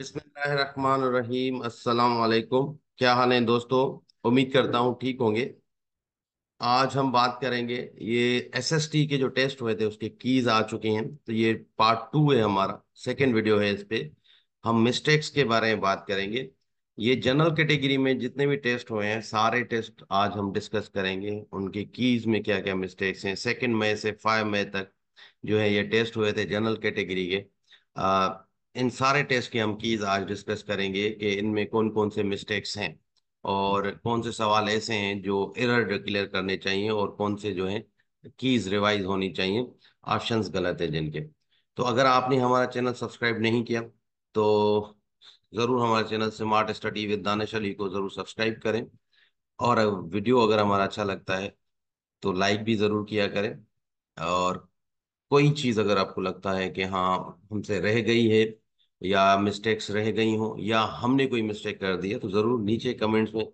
बिस्मिल्लाहिर्रहमानिर्रहीम अस्सलाम वालेकुम क्या हाल है दोस्तों उम्मीद करता हूँ ठीक होंगे आज हम बात करेंगे ये एसएसटी के जो टेस्ट हुए थे उसके कीज आ चुके हैं तो ये पार्ट टू है हमारा सेकेंड वीडियो है इस पे हम मिस्टेक्स के बारे में बात करेंगे ये जनरल कैटेगरी में जितने भी टेस्ट हुए हैं सारे टेस्ट आज हम डिस्कस करेंगे उनके कीज में क्या क्या मिस्टेक्स हैं सेकेंड मई से फाइव मई तक जो है ये टेस्ट हुए थे जनरल कैटेगरी के आ, इन सारे टेस्ट के हम कीज आज डिस्कस करेंगे कि इनमें कौन कौन से मिस्टेक्स हैं और कौन से सवाल ऐसे हैं जो एरर डिक्लेयर करने चाहिए और कौन से जो हैं कीज रिवाइज होनी चाहिए ऑप्शंस गलत हैं जिनके तो अगर आपने हमारा चैनल सब्सक्राइब नहीं किया तो ज़रूर हमारे channel smart study with Danish Ali को ज़रूर सब्सक्राइब करें और वीडियो अगर हमारा अच्छा लगता है तो लाइक भी ज़रूर किया करें और कोई चीज़ अगर आपको लगता है कि हाँ हमसे रह गई है या मिस्टेक्स रह गई हो या हमने कोई मिस्टेक कर दी है तो ज़रूर नीचे कमेंट्स में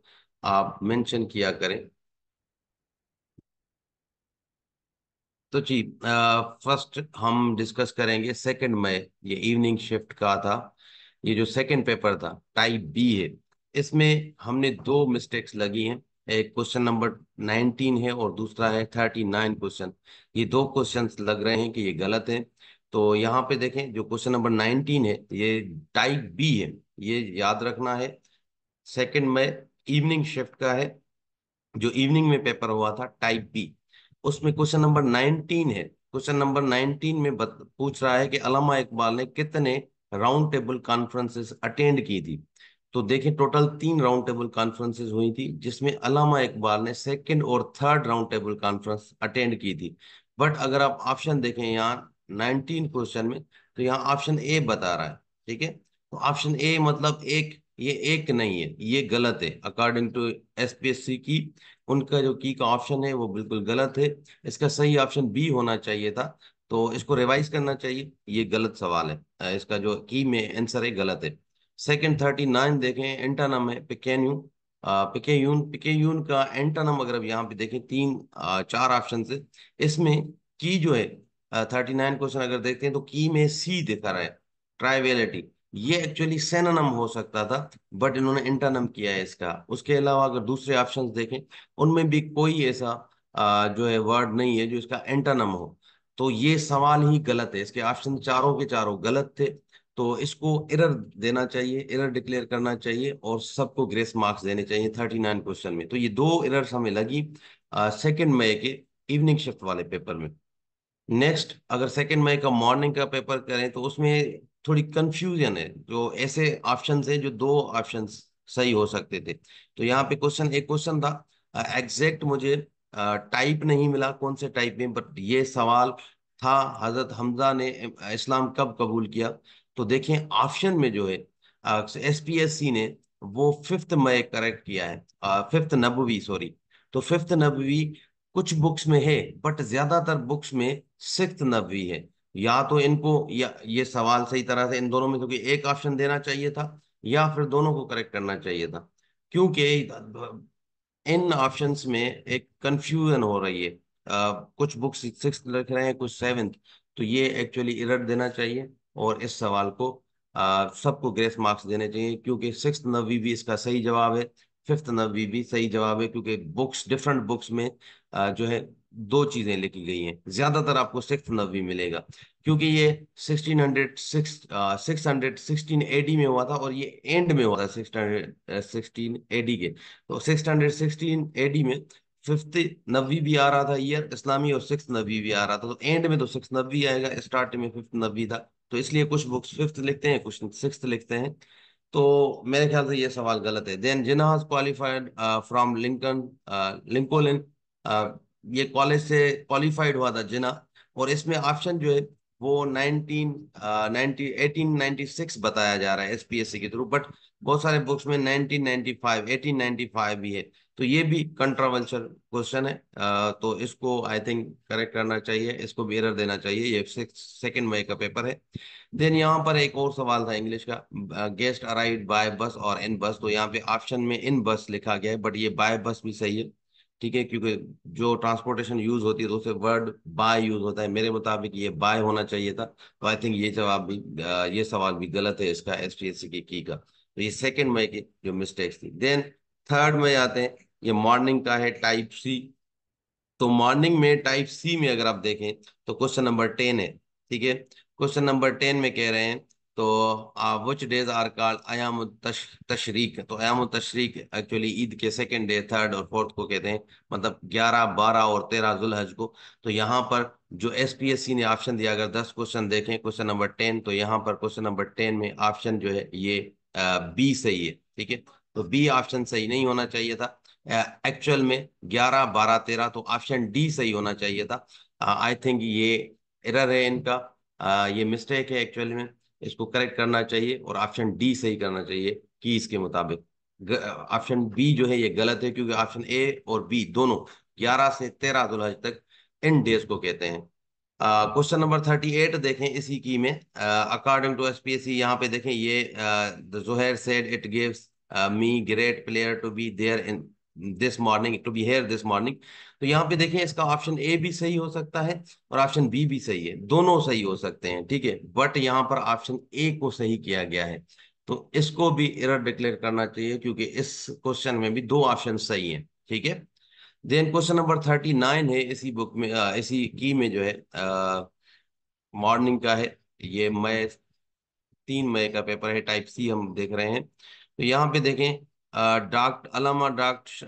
आप मेंशन किया करें तो जी फर्स्ट हम डिस्कस करेंगे सेकंड में ये इवनिंग शिफ्ट का था ये जो सेकंड पेपर था टाइप बी है इसमें हमने दो मिस्टेक्स लगी हैं एक क्वेश्चन नंबर 19 है और दूसरा है 39 क्वेश्चन ये दो क्वेश्चन लग रहे हैं कि ये गलत है तो यहाँ पे देखें जो क्वेश्चन नंबर 19 है ये टाइप बी है ये याद रखना है सेकंड में इवनिंग शिफ्ट का है जो इवनिंग में पेपर हुआ था टाइप बी उसमें क्वेश्चन नंबर 19 है क्वेश्चन नंबर 19 में पूछ रहा है कि अलामा इकबाल ने कितने राउंड टेबल कॉन्फ्रेंसेस अटेंड की थी तो देखें टोटल तीन राउंड टेबल कॉन्फ्रेंसेज हुई थी जिसमें अलामा इकबाल ने सेकंड और third round table conference attend की थी बट अगर आप ऑप्शन देखें यहाँ नाइनटीन क्वेश्चन में तो यहाँ ऑप्शन ए बता रहा है ठीक है तो ऑप्शन ए मतलब एक ये एक नहीं है ये गलत है अकॉर्डिंग टू एस की उनका जो की का ऑप्शन है वो बिल्कुल गलत है इसका सही ऑप्शन बी होना चाहिए था तो इसको रिवाइज करना चाहिए ये गलत सवाल है इसका जो की में आंसर है गलत है सेकंड थर्टी नाइन देखें एंटानम है पिकेन्यू पिकेयून पिकेयून का एंटानम अगर अब यहाँ पे देखें तीन आ, चार ऑप्शन से इसमें की जो है थर्टी नाइन क्वेश्चन अगर देखते हैं तो की में सी दिखा रहा है ट्राइवेलिटी ये एक्चुअली सेनानम हो सकता था बट इन्होंने इंटरनम किया है इसका उसके अलावा अगर दूसरे ऑप्शंस देखें उनमें भी कोई ऐसा जो है वर्ड नहीं है जो इसका एंटानम हो तो ये सवाल ही गलत है इसके ऑप्शन चारों के चारों गलत थे तो इसको एरर देना चाहिए एरर डिक्लेयर करना चाहिए और सबको ग्रेस मार्क्स देने चाहिए थर्टी नाइन क्वेश्चन में तो ये दो एरर्स हमें लगी सेकेंड मई के इवनिंग शिफ्ट वाले पेपर में नेक्स्ट अगर सेकेंड मई का मॉर्निंग का पेपर करें तो उसमें थोड़ी कंफ्यूजन है जो ऐसे ऑप्शन है जो दो ऑप्शन सही हो सकते थे तो यहाँ पे क्वेश्चन एक क्वेश्चन था एग्जैक्ट मुझे टाइप नहीं मिला कौन से टाइप में बट ये सवाल था हजरत हमजा ने इस्लाम कब कबूल किया तो देखें ऑप्शन में जो है एस पी एस सी ने वो फिफ्थ मई करेक्ट किया है फिफ्थ नबवी सॉरी तो फिफ्थ नबवी कुछ बुक्स में है बट ज्यादातर बुक्स में सिक्स नबवी है या तो इनको या ये सवाल सही तरह से इन दोनों में क्योंकि एक ऑप्शन देना चाहिए था या फिर दोनों को करेक्ट करना चाहिए था क्योंकि इन ऑप्शंस में एक कंफ्यूजन हो रही है आ, कुछ बुक्स सिक्स लिख रहे हैं कुछ सेवेंथ तो ये एक्चुअली इरट देना चाहिए और इस सवाल को सबको ग्रेस मार्क्स देने चाहिए क्योंकि सिक्स नवी भी इसका सही जवाब है फिफ्थ नवी भी सही जवाब है क्योंकि बुक्स डिफरेंट बुक्स में आ, जो है दो चीजें लिखी गई हैं ज्यादातर आपको सिक्स नवी मिलेगा क्योंकि ये sixteen hundred six hundred sixteen AD में हुआ था और ये एंड में हुआ था सिक्स हंड्रेड सिक्सटीन एडी के तो सिक्स हंड्रेड सिक्सटीन एडी में फिफ्थ नवी भी आ रहा था ईयर इस्लामी और सिक्स नवी भी आ रहा था तो एंड में तो सिक्स नवी आएगा स्टार्ट में फिफ्थ नवी था तो इसलिए कुछ बुक्स फिफ्थ लिखते हैं कुछ सिक्स लिखते हैं तो मेरे ख्याल से ये सवाल गलत है then Jinnah qualified from Lincoln Lincoln Inn ये कॉलेज से क्वालिफाइड हुआ था जिना और इसमें ऑप्शन जो है वो नाइनटीन एटीन नाइनटी सिक्स बताया जा रहा है एस पी एस सी के थ्रू बट बहुत सारे बुक्स में nineteen ninety five eighteen ninety five भी है तो ये भी कंट्रावेंशन क्वेश्चन है आ, तो इसको आई थिंक करेक्ट करना चाहिए इसको भी एरर देना चाहिए ये सेकेंड मई का पेपर है देन यहाँ पर एक और सवाल था इंग्लिश का गेस्ट अराइव बाय बस और इन बस तो यहाँ पे ऑप्शन में इन बस लिखा गया है बट ये बाय बस भी सही है ठीक है क्योंकि जो ट्रांसपोर्टेशन यूज होती है तो उसे वर्ड बाय यूज होता है मेरे मुताबिक ये बाय होना चाहिए था तो आई थिंक ये जवाब भी ये सवाल भी गलत है इसका एस पी एस सी की का तो ये सेकेंड मई की जो मिस्टेक्स थी देन थर्ड में आते हैं ये मॉर्निंग का है टाइप सी तो मॉर्निंग में टाइप सी में अगर आप देखें तो क्वेश्चन नंबर टेन है ठीक है क्वेश्चन नंबर टेन में कह रहे हैं तो विच डेज आर कॉल अयाम तशरीक तो अयाम तशरीक एक्चुअली ईद के सेकेंड डे थर्ड और फोर्थ को कहते हैं मतलब ग्यारह बारह और तेरह जुलहज को तो यहाँ पर जो एस पी एस सी ने ऑप्शन दिया अगर दस क्वेश्चन देखें क्वेश्चन नंबर टेन तो यहाँ पर क्वेश्चन नंबर टेन में ऑप्शन जो है ये बी सही है ठीक है तो बी ऑप्शन सही नहीं होना चाहिए था एक्चुअल में ग्यारह बारह तेरह तो ऑप्शन डी सही होना चाहिए था आई थिंक ये एरर है इनका आ, ये मिस्टेक है एक्चुअल में इसको करेक्ट करना चाहिए और ऑप्शन डी सही करना चाहिए कि इसके मुताबिक ऑप्शन बी जो है ये गलत है क्योंकि ऑप्शन ए और बी दोनों ग्यारह से तेरह दो तक इन डेज को कहते हैं क्वेश्चन नंबर थर्टी एट देखें इसी की में according to S P S C यहाँ पे देखें ये Jauhar said it gives me great pleasure to be there in this morning to be here this morning तो यहाँ पे देखें इसका ऑप्शन ए भी सही हो सकता है और ऑप्शन बी भी सही है दोनों सही हो सकते हैं ठीक है बट यहाँ पर ऑप्शन ए को सही किया गया है तो इसको भी एरर डिक्लेयर करना चाहिए क्योंकि इस क्वेश्चन में भी दो ऑप्शन सही है ठीक है then question number thirty nine है इसी बुक में आ, इसी की में जो है मॉर्निंग का है ये मई तीन मई का पेपर है टाइप सी हम देख रहे हैं तो यहाँ पे देखें doctor Allama doctor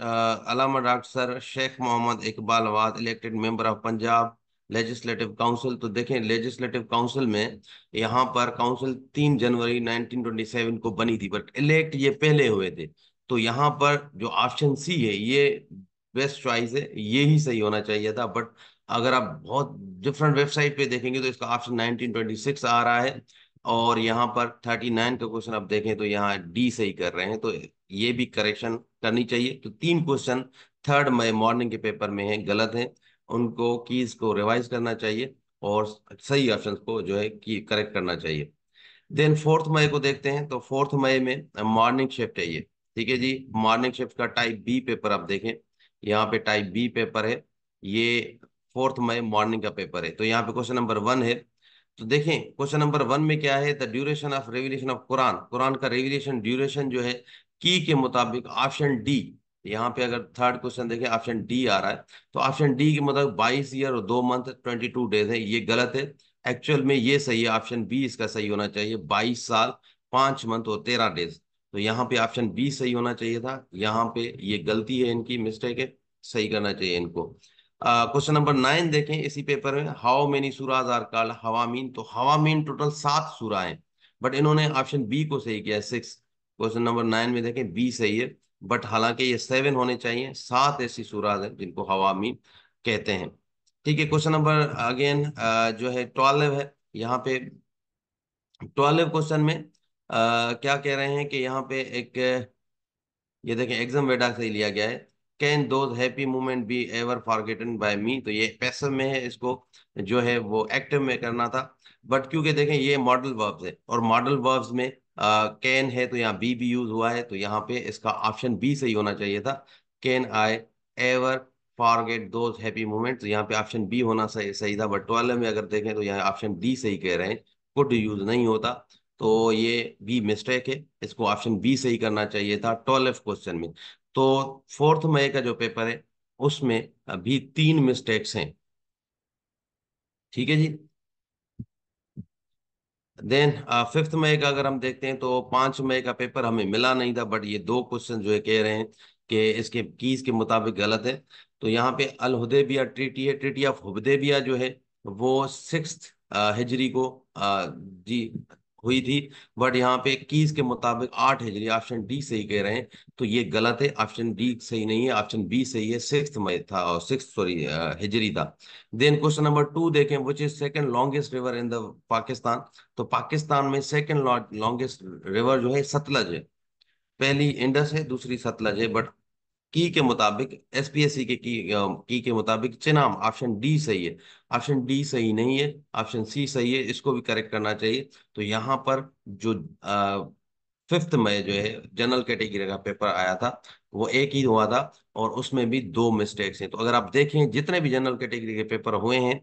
Allama doctor sir Sheikh Muhammad Iqbal was elected member of Punjab legislative council तो देखें लेजिस्लेटिव काउंसिल में यहाँ पर काउंसिल तीन जनवरी 1927 को बनी थी बट इलेक्ट ये पहले हुए थे तो यहाँ पर जो ऑप्शन सी है ये बेस्ट चॉइस है ये ही सही होना चाहिए था बट अगर आप बहुत डिफरेंट वेबसाइट पे देखेंगे तो इसका ऑप्शन 1926 आ रहा है और यहाँ पर 39 का क्वेश्चन आप देखें तो यहाँ डी सही कर रहे हैं तो ये भी करेक्शन करनी चाहिए तो तीन क्वेश्चन थर्ड मई मॉर्निंग के पेपर में है गलत है उनको कीज को रिवाइज करना चाहिए और सही ऑप्शन को जो है की करेक्ट करना चाहिए देन फोर्थ मई को देखते हैं तो फोर्थ मई में मॉर्निंग शिफ्ट है ये ठीक है जी मॉर्निंग शिफ्ट का टाइप बी पेपर आप देखें यहाँ पे टाइप बी पेपर है ये फोर्थ मई मॉर्निंग का पेपर है तो यहाँ पे क्वेश्चन नंबर वन है तो देखें क्वेश्चन नंबर वन में क्या है the duration of revelation of Quran Quran का रेवलेशन ड्यूरेशन जो है की के मुताबिक ऑप्शन डी यहाँ पे अगर थर्ड क्वेश्चन देखें ऑप्शन डी आ रहा है तो ऑप्शन डी के मुताबिक बाईस ईयर और दो मंथ ट्वेंटी टू डेज है ये गलत है एक्चुअल में ये सही है ऑप्शन बी इसका सही होना चाहिए बाईस साल पांच मंथ और तेरह डेज तो यहाँ पे ऑप्शन बी सही होना चाहिए था यहाँ पे ये गलती है इनकी मिस्टेक है सही करना चाहिए इनको क्वेश्चन नंबर नाइन देखें इसी पेपर में how many surahs are called Hawamim तो हवामीन टोटल सात सूरा है बट इन्होंने ऑप्शन बी को सही किया सिक्स क्वेश्चन नंबर नाइन में देखें बी सही है बट हालांकि ये सेवन होने चाहिए सात ऐसी सूराज है जिनको हवामी कहते हैं ठीक है क्वेश्चन नंबर अगेन जो है ट्वेल्व है यहाँ पे ट्वेल्व क्वेश्चन में आ, क्या कह रहे हैं कि यहाँ पे एक ये देखें एग्जाम वेडा से लिया गया है can those happy moment be ever forgotten by me तो ये पैसिव में है इसको जो है वो एक्टिव में करना था बट क्योंकि देखें ये मॉडल वर्ब्स है और मॉडल वर्ब्स में कैन है तो यहाँ बी भी यूज हुआ है तो यहाँ पे इसका ऑप्शन बी सही होना चाहिए था can I ever forget those happy moment तो यहाँ पे ऑप्शन बी होना सही सही था बट ट्वेल्व में अगर देखें तो यहाँ ऑप्शन डी सही कह रहे हैं कुड यूज नहीं होता तो ये बी मिस्टेक है इसको ऑप्शन बी सही करना चाहिए था ट्वेल्व क्वेश्चन में तो फोर्थ मई का जो पेपर है उसमें अभी तीन मिस्टेक्स हैं ठीक है जी देन फिफ्थ मई का अगर हम देखते हैं तो पांच मई का पेपर हमें मिला नहीं था बट ये दो क्वेश्चन जो है कह रहे हैं कि इसके कीज के मुताबिक गलत है तो यहाँ पे अल हुदेबिया ट्रीटी है ट्रीटी ऑफ हुबदेबिया जो है वो सिक्स हिजरी uh, को uh, जी हुई थी बट यहाँ पे इक्कीस के मुताबिक आठ हिजरी ऑप्शन डी सही कह रहे हैं तो ये गलत है ऑप्शन डी सही नहीं है ऑप्शन बी सही है सिक्स मई था और सिक्स सॉरी हिजरी था देन क्वेश्चन नंबर टू देखें which is second longest river in the Pakistan तो पाकिस्तान में सेकंड लॉन्गेस्ट रिवर जो है सतलज है पहली इंडस है दूसरी सतलज है बट की के मुताबिक एसपीएससी के की की के मुताबिक चिनाम ऑप्शन डी सही है ऑप्शन डी सही नहीं है ऑप्शन सी सही है इसको भी करेक्ट करना चाहिए तो यहाँ पर जो फिफ्थ में जो है जनरल कैटेगरी का पेपर आया था वो एक ही हुआ था और उसमें भी दो मिस्टेक्स हैं तो अगर आप देखें जितने भी जनरल कैटेगरी के पेपर हुए हैं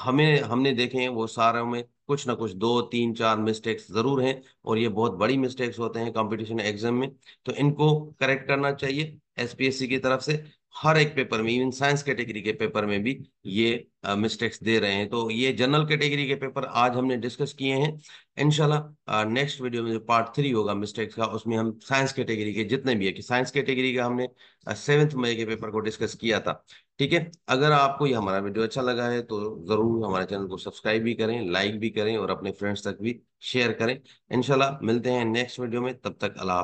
हमें हमने देखे हैं वो सारे में कुछ ना कुछ दो तीन चार मिस्टेक्स जरूर हैं और ये बहुत बड़ी मिस्टेक्स होते हैं कंपटीशन एग्जाम में तो इनको करेक्ट करना चाहिए एसपीएससी की तरफ से हर एक पेपर में इवन साइंस कैटेगरी के, पेपर में भी ये मिस्टेक्स दे रहे हैं तो ये जनरल कैटेगरी के, पेपर आज हमने डिस्कस किए हैं इनशाला नेक्स्ट वीडियो में जो पार्ट थ्री होगा मिस्टेक्स का उसमें हम साइंस कैटेगरी के, जितने भी है कि साइंस कैटेगरी का हमने सेवन्थ मई के पेपर को डिस्कस किया था ठीक है अगर आपको ये हमारा वीडियो अच्छा लगा है तो ज़रूर हमारे चैनल को सब्सक्राइब भी करें लाइक भी करें और अपने फ्रेंड्स तक भी शेयर करें इनशाला मिलते हैं नेक्स्ट वीडियो में तब तक अला